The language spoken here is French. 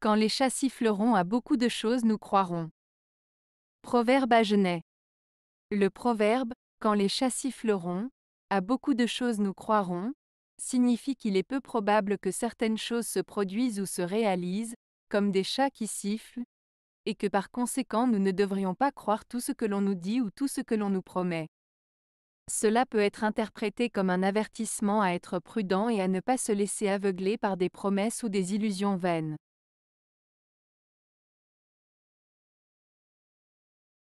Quand les chats siffleront à beaucoup de choses nous croirons. Proverbe à Genet. Le proverbe, quand les chats siffleront, à beaucoup de choses nous croirons, signifie qu'il est peu probable que certaines choses se produisent ou se réalisent, comme des chats qui sifflent, et que par conséquent nous ne devrions pas croire tout ce que l'on nous dit ou tout ce que l'on nous promet. Cela peut être interprété comme un avertissement à être prudent et à ne pas se laisser aveugler par des promesses ou des illusions vaines.